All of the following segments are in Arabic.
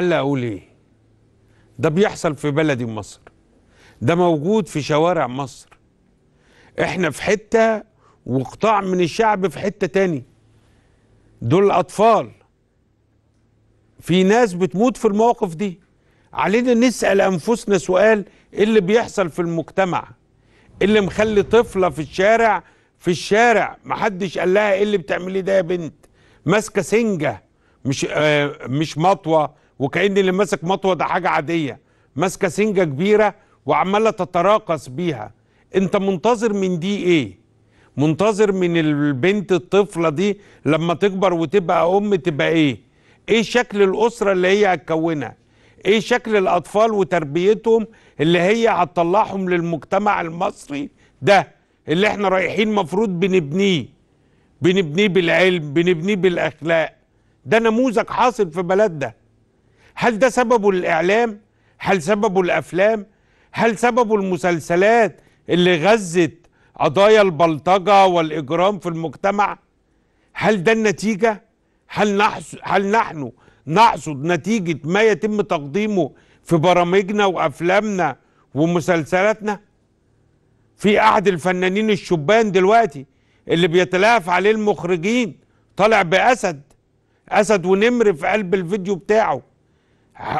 علق اقول ايه ده بيحصل في بلدي مصر ده موجود في شوارع مصر احنا في حتة وقطاع من الشعب في حتة تاني دول اطفال في ناس بتموت في المواقف دي علينا نسأل أنفسنا سؤال إيه اللي بيحصل في المجتمع إيه اللي مخلي طفلة في الشارع في الشارع محدش قال لها إيه اللي بتعمليه ده يا بنت ماسكة سنجة مش آه مش مطوة وكأن اللي ماسك مطوة ده حاجة عادية ماسكة سنجة كبيرة وعمالة تتراقص بيها انت منتظر من دي ايه منتظر من البنت الطفلة دي لما تكبر وتبقى ام تبقى ايه ايه شكل الاسرة اللي هي هتكونها ايه شكل الاطفال وتربيتهم اللي هي هتطلعهم للمجتمع المصري ده اللي احنا رايحين مفروض بنبنيه بنبنيه بالعلم بنبنيه بالاخلاق ده نموذج حاصل في بلدنا هل ده سببه الإعلام؟ هل سببه الأفلام؟ هل سببه المسلسلات اللي غزت قضايا البلطجة والإجرام في المجتمع؟ هل ده النتيجة؟ هل, نحص هل نحن نحصد نتيجة ما يتم تقديمه في برامجنا وأفلامنا ومسلسلاتنا؟ في أحد الفنانين الشبان دلوقتي اللي بيتلاف عليه المخرجين طالع بأسد أسد ونمر في قلب الفيديو بتاعه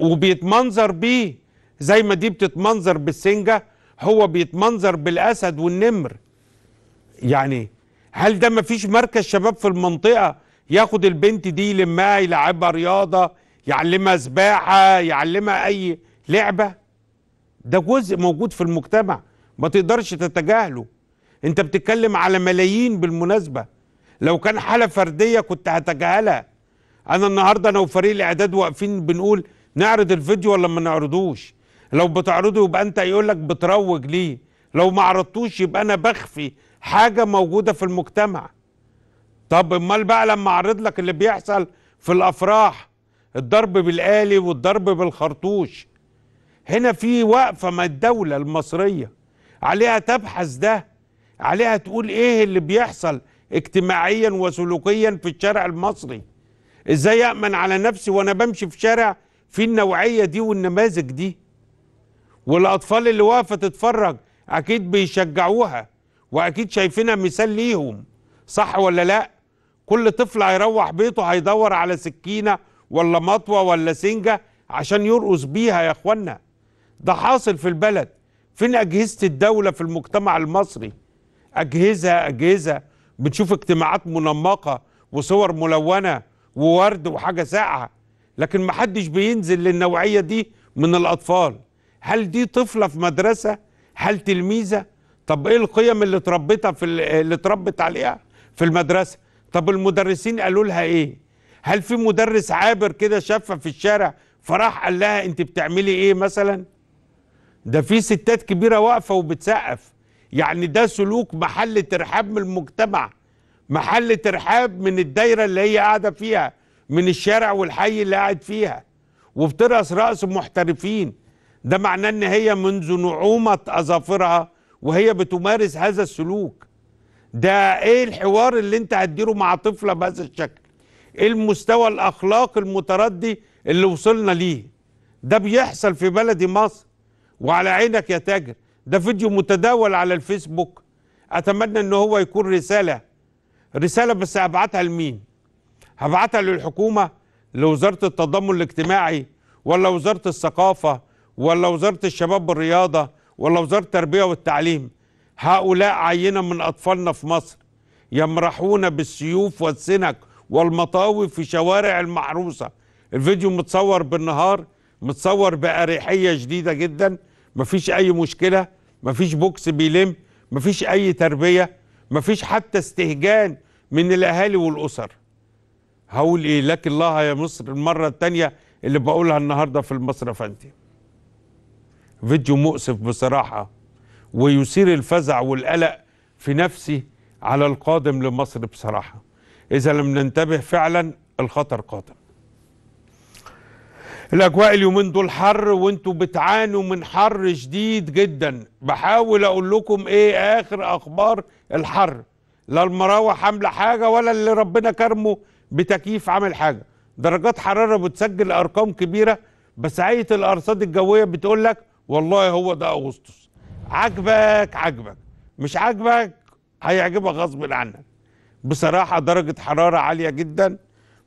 وبيتمنظر بيه زي ما دي بتتمنظر بالسنجة هو بيتمنظر بالأسد والنمر يعني هل ده مفيش مركز شباب في المنطقة ياخد البنت دي يلمها يلعبها رياضة يعلمها سباحة يعلمها أي لعبة ده جزء موجود في المجتمع ما تقدرش تتجاهله انت بتتكلم على ملايين بالمناسبة لو كان حالة فردية كنت هتجاهلها انا النهاردة انا وفريق الاعداد واقفين بنقول نعرض الفيديو ولا ما نعرضوش لو بتعرضه يبقى انت يقول لك بتروج ليه لو ما عرضتوش يبقى انا بخفي حاجه موجوده في المجتمع طب امال بقى لما اعرض لك اللي بيحصل في الافراح الضرب بالآلي والضرب بالخرطوش هنا في وقفه ما الدوله المصريه عليها تبحث ده عليها تقول ايه اللي بيحصل اجتماعيا وسلوكيا في الشارع المصري ازاي امن على نفسي وانا بمشي في شارع في النوعية دي والنماذج دي والأطفال اللي واقفة تتفرج أكيد بيشجعوها وأكيد شايفينها مثال ليهم صح ولا لأ كل طفل هيروح بيته هيدور على سكينة ولا مطوة ولا سنجة عشان يرقص بيها يا أخوانا ده حاصل في البلد فين أجهزة الدولة في المجتمع المصري أجهزة أجهزة بتشوف اجتماعات منمقة وصور ملونة وورد وحاجة ساقعة لكن ما حدش بينزل للنوعية دي من الأطفال هل دي طفلة في مدرسة هل تلميذة طب ايه القيم اللي اتربتها في اللي اتربت عليها في المدرسة طب المدرسين قالوا لها ايه هل في مدرس عابر كده شافها في الشارع فراح قال لها انت بتعملي ايه مثلا ده في ستات كبيرة واقفة وبتسقف يعني ده سلوك محل ترحاب من المجتمع محل ترحاب من الدايرة اللي هي قاعدة فيها من الشارع والحي اللي قاعد فيها وبترأس رأس محترفين ده معناه ان هي منذ نعومة اظافرها وهي بتمارس هذا السلوك ده ايه الحوار اللي انت هتديره مع طفلة بهذا الشكل ايه المستوى الاخلاقي المتردي اللي وصلنا ليه ده بيحصل في بلدي مصر وعلى عينك يا تاجر ده فيديو متداول على الفيسبوك اتمنى ان هو يكون رسالة رسالة بس ابعتها لمين هبعتها للحكومة لوزارة التضامن الاجتماعي ولا وزارة الثقافة ولا وزارة الشباب والرياضة ولا وزارة التربية والتعليم هؤلاء عينة من أطفالنا في مصر يمرحون بالسيوف والسنك والمطاوي في شوارع المحروسة الفيديو متصور بالنهار متصور بأريحية شديدة جدا مفيش أي مشكلة مفيش بوكس بيلم مفيش أي تربية مفيش حتى استهجان من الأهالي والأسر هقول ايه لك الله يا مصر المره الثانيه اللي بقولها النهارده في المصرف عندي فيديو مؤسف بصراحه ويثير الفزع والقلق في نفسي على القادم لمصر بصراحه اذا لم ننتبه فعلا الخطر قادم الاجواء اليومين دول حر وانتوا بتعانوا من حر شديد جدا بحاول اقول لكم ايه اخر اخبار الحر لا المراوح عامله حاجه ولا اللي ربنا كرمه بتكييف عمل حاجه درجات حراره بتسجل ارقام كبيره بس هيئه الارصاد الجويه بتقول لك والله هو ده اغسطس عاجبك عاجبك مش عاجبك هيعجبك غصب عنك بصراحه درجه حراره عاليه جدا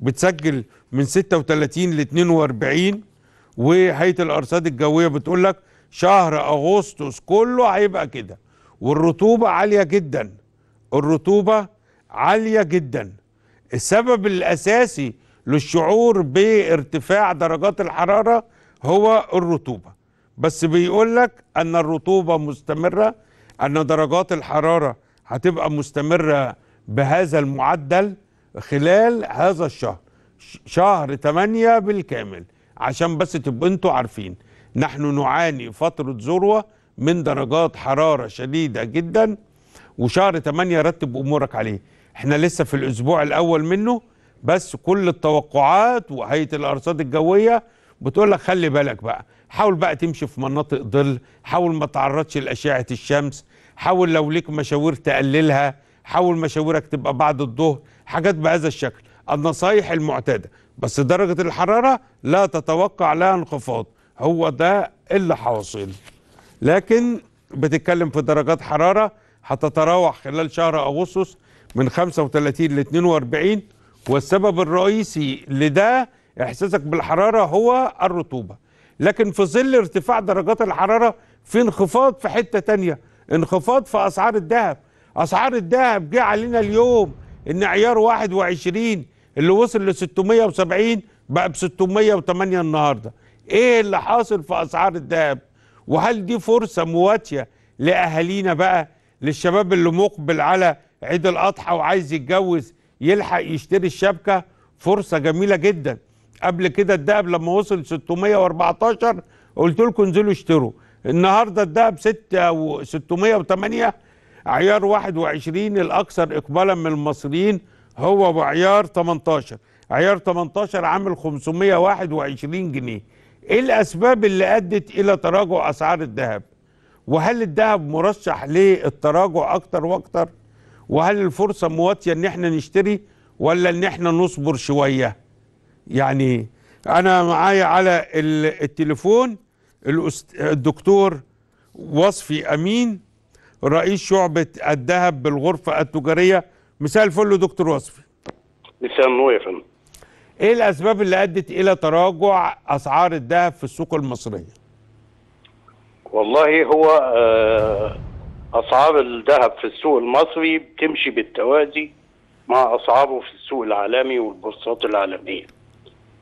بتسجل من 36 ل 42 وهيئه الارصاد الجويه بتقول لك شهر اغسطس كله هيبقى كده والرطوبه عاليه جدا الرطوبه عاليه جدا السبب الأساسي للشعور بارتفاع درجات الحرارة هو الرطوبة بس بيقول لك أن الرطوبة مستمرة أن درجات الحرارة هتبقى مستمرة بهذا المعدل خلال هذا الشهر شهر 8 بالكامل عشان بس تبقوا انتوا عارفين نحن نعاني فترة ذروة من درجات حرارة شديدة جدا وشهر 8 رتب أمورك عليه احنا لسه في الاسبوع الاول منه بس كل التوقعات وهيئه الارصاد الجويه بتقول لك خلي بالك بقى حاول بقى تمشي في مناطق ظل حاول ما تعرضش لاشعه الشمس حاول لو ليك مشاوير تقللها حاول مشاويرك تبقى بعد الظهر حاجات بهذا الشكل النصايح المعتاده بس درجه الحراره لا تتوقع لها انخفاض هو ده اللي حاصل لكن بتتكلم في درجات حراره هتتراوح خلال شهر اغسطس من 35 ل 42 والسبب الرئيسي لده احساسك بالحراره هو الرطوبه لكن في ظل ارتفاع درجات الحراره في انخفاض في حته تانية انخفاض في اسعار الذهب اسعار الذهب جه علينا اليوم ان عيار 21 اللي وصل ل 670 بقى ب 608 النهارده ايه اللي حاصل في اسعار الذهب وهل دي فرصه مواتيه لاهالينا بقى للشباب اللي مقبل على عيد الاضحى وعايز يتجوز يلحق يشتري الشبكه فرصه جميله جدا قبل كده الدهب لما وصل 614 قلت لكم انزلوا اشتروا النهارده الدهب 6 608 عيار 21 الاكثر اقبالا من المصريين هو وعيار 18 عيار 18 عامل 521 جنيه ايه الاسباب اللي ادت الى تراجع اسعار الذهب وهل الذهب مرشح للتراجع اكتر واكتر وهل الفرصة مواتية ان احنا نشتري ولا ان احنا نصبر شوية يعني انا معايا على التليفون الدكتور وصفي امين رئيس شعبة الذهب بالغرفة التجارية مساء الفل دكتور وصفي مساء النور يا فندم ايه الاسباب اللي ادت الى تراجع اسعار الذهب في السوق المصريه والله هو آه أسعار الذهب في السوق المصري بتمشي بالتوازي مع أسعاره في السوق العالمي والبورصات العالمية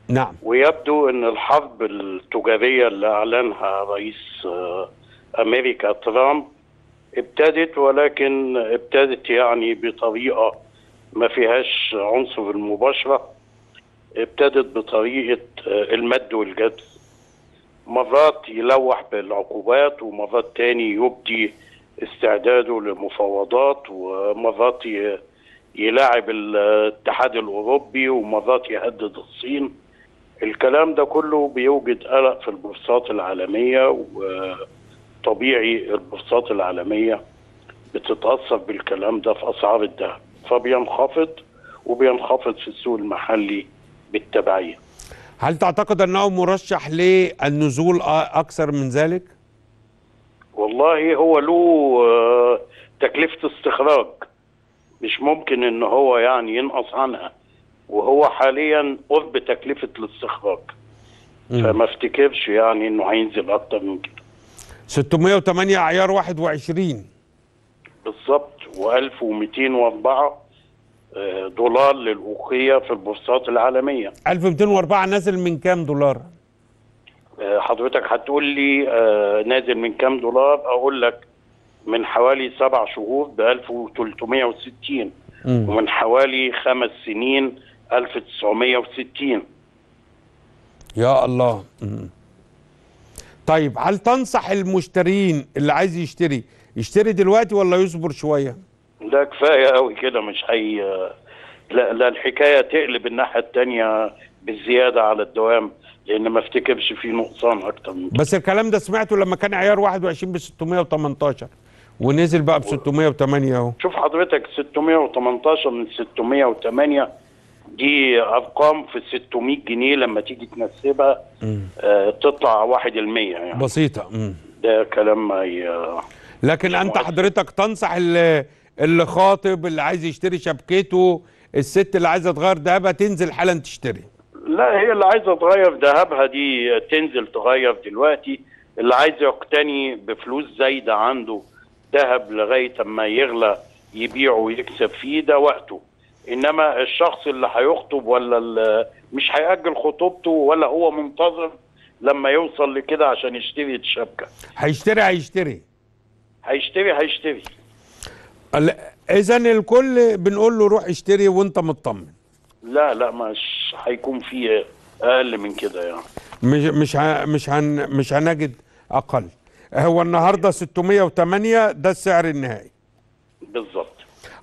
نعم ويبدو أن الحرب التجارية اللي أعلنها رئيس آه، أمريكا ترامب ابتدت ولكن ابتدت يعني بطريقة ما فيهاش عنصر المباشرة ابتدت بطريقة آه، المد والجذب مرات يلوح بالعقوبات ومرات تاني يبدي استعداده لمفاوضات ومرات يلاعب الاتحاد الاوروبي ومرات يهدد الصين الكلام ده كله بيوجد قلق في البورصات العالميه وطبيعي البورصات العالميه بتتاثر بالكلام ده في اسعار الذهب فبينخفض وبينخفض في السوق المحلي بالتبعيه هل تعتقد انه مرشح للنزول اكثر من ذلك؟ والله هو له آه، تكلفة استخراج مش ممكن ان هو يعني ينقص عنها وهو حاليا قرب تكلفة الاستخراج فما افتكرش يعني انه هينزل اكتر من كده 608 عيار 21 بالظبط و1204 آه، دولار للأوقية في البورصات العالمية 1204 نازل من كام دولار؟ حضرتك هتقول لي آه، نازل من كام دولار اقول لك من حوالي سبع شهور ب 1360 مم. ومن حوالي خمس سنين 1960 يا الله مم. طيب هل تنصح المشترين اللي عايز يشتري يشتري دلوقتي ولا يصبر شويه؟ ده كفايه قوي كده مش هي آه، لا, لا الحكايه تقلب الناحيه الثانيه بالزياده على الدوام لان ما افتكرش في نقصان اكتر من كده. بس الكلام ده سمعته لما كان عيار 21 ب 618 ونزل بقى ب 608 اهو شوف حضرتك 618 من 608 دي ارقام في 600 جنيه لما تيجي تنسبها آه تطلع 1% يعني بسيطة مم. ده كلام ما لكن انت حضرتك تنصح اللي, اللي خاطب اللي عايز يشتري شبكته الست اللي عايزه تغير دهبها تنزل حالا تشتري لا هي اللي عايزه تغير ذهبها دي تنزل تغير دلوقتي اللي عايز يقتني بفلوس زايده عنده ذهب لغايه اما يغلى يبيعه ويكسب فيه ده وقته انما الشخص اللي هيخطب ولا مش هيأجل خطوبته ولا هو منتظر لما يوصل لكده عشان يشتري الشبكه هيشتري هيشتري هيشتري هيشتري اذا الكل بنقول له روح اشتري وانت مطمن لا لا مش هيكون في اقل من كده يعني مش مش مش هن... مش هنجد اقل هو النهارده 608 ده السعر النهائي بالظبط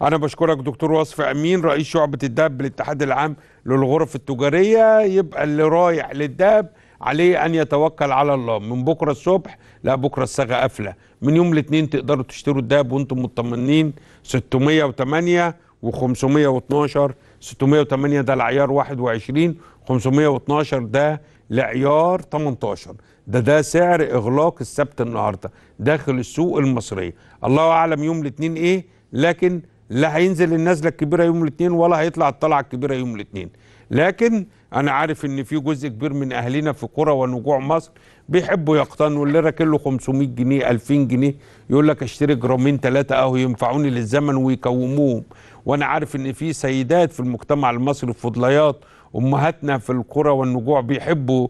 انا بشكرك دكتور وصف امين رئيس شعبه الدهب بالاتحاد العام للغرف التجاريه يبقى اللي رايح للدهب عليه ان يتوكل على الله من بكره الصبح لا بكره الساعه قافله من يوم الاثنين تقدروا تشتروا الدهب وانتم مطمنين 608 و512 608 ده لعيار 21 512 ده لعيار 18 ده ده سعر اغلاق السبت النهارده داخل السوق المصريه الله اعلم يوم الاثنين ايه لكن لا هينزل النزله الكبيره يوم الاثنين ولا هيطلع الطلعه الكبيره يوم الاثنين لكن انا عارف ان في جزء كبير من اهلنا في قرى ونجوع مصر بيحبوا يقتنوا اللي راكن له 500 جنيه 2000 جنيه يقول لك اشتري جرامين ثلاثه اهو ينفعوني للزمن ويكوموهم وانا عارف ان في سيدات في المجتمع المصري فضليات امهاتنا في القرى والنجوع بيحبوا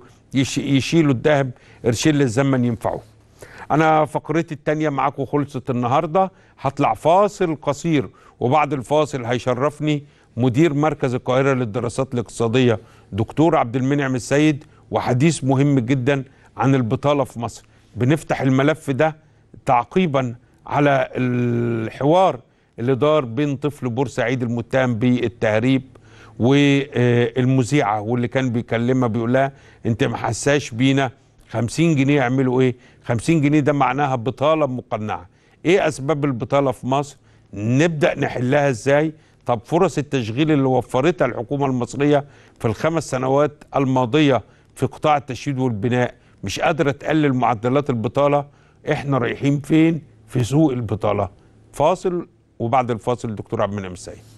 يشيلوا الذهب قرشين للزمن ينفعوا انا فقرتي التانية معاكم خلصت النهاردة هطلع فاصل قصير وبعد الفاصل هيشرفني مدير مركز القاهرة للدراسات الاقتصادية دكتور عبد المنعم السيد وحديث مهم جدا عن البطالة في مصر بنفتح الملف ده تعقيبا على الحوار اللي دار بين طفل بورسعيد المتهم بالتهريب والمذيعه واللي كان بيكلمها بيقول لها انت ما حساش بينا 50 جنيه يعملوا ايه 50 جنيه ده معناها بطاله مقنعه ايه اسباب البطاله في مصر نبدا نحلها ازاي طب فرص التشغيل اللي وفرتها الحكومه المصريه في الخمس سنوات الماضيه في قطاع التشييد والبناء مش قادره تقلل معدلات البطاله احنا رايحين فين في سوق البطاله فاصل وبعد الفاصل الدكتور عبد المنعم السعيد